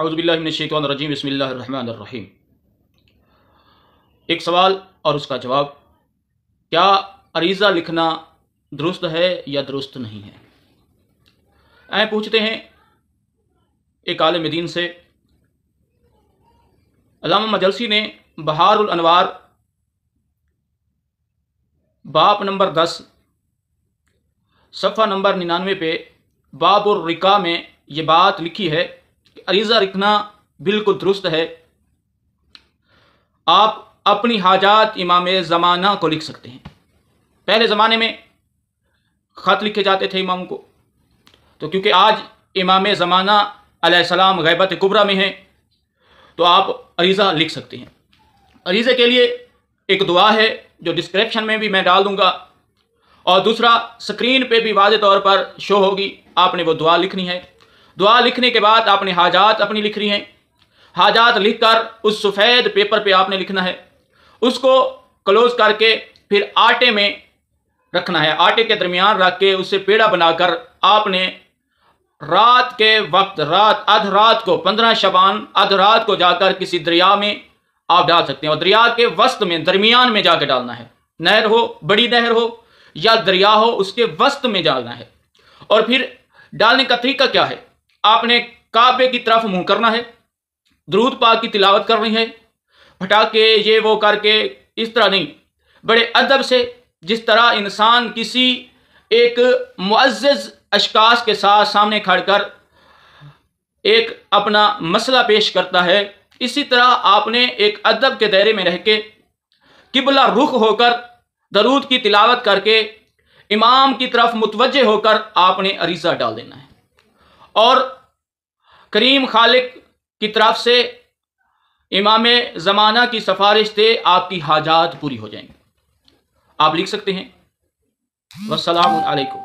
अवज़बिल्लिनशैतरजीम बसमीम एक सवाल और उसका जवाब क्या अरीज़ा लिखना दुरुस्त है या दुरुस्त नहीं है आए पूछते हैं एक आलम दीन से अलामा मजलसी ने बहारुल अनवार बाप नंबर दस सफ़ा नंबर निन्यानवे पे बाबुर रिका में ये बात लिखी है अरीज़ा रखना बिल्कुल दुरुस्त है आप अपनी हाजात इमाम ज़माना को लिख सकते हैं पहले ज़माने में ख़त लिखे जाते थे इमाम को तो क्योंकि आज इमाम ज़माना सलाम गैबत कुबरा में हैं तो आप अरीज़ा लिख सकते हैं अरीज़े के लिए एक दुआ है जो डिस्क्रिप्शन में भी मैं डाल दूँगा और दूसरा स्क्रीन पे भी वाज तौर पर शो होगी आपने वो दुआ लिखनी है दुआ लिखने के बाद आपने हाजात अपनी लिख रही हैं हाजात लिखकर उस सफ़ेद पेपर पे आपने लिखना है उसको क्लोज करके फिर आटे में रखना है आटे के दरमियान रख के उससे पेड़ा बनाकर आपने रात के वक्त रात अध रात को पंद्रह शबान अध रात को जाकर किसी दरिया में आप डाल सकते हैं और दरिया के वस्त में दरमियान में जाकर डालना है नहर हो बड़ी नहर हो या दरिया हो उसके वस्त में डालना है और फिर डालने का तरीका क्या है आपने काबे की तरफ मुंह करना है द्रूद पाक की तिलावत करनी है हटा के ये वो करके इस तरह नहीं बड़े अदब से जिस तरह इंसान किसी एक मुआज़ अशकास के साथ सामने खड़ कर एक अपना मसला पेश करता है इसी तरह आपने एक अदब के दायरे में रह के किबला रुख होकर दरूद की तिलावत करके इमाम की तरफ मुतवजह होकर आपने अरीज़ा डाल देना है और करीम खालिक की तरफ से इमाम ज़माना की सफारिश से आपकी हाजात पूरी हो जाएंगी आप लिख सकते हैं वसलामकुम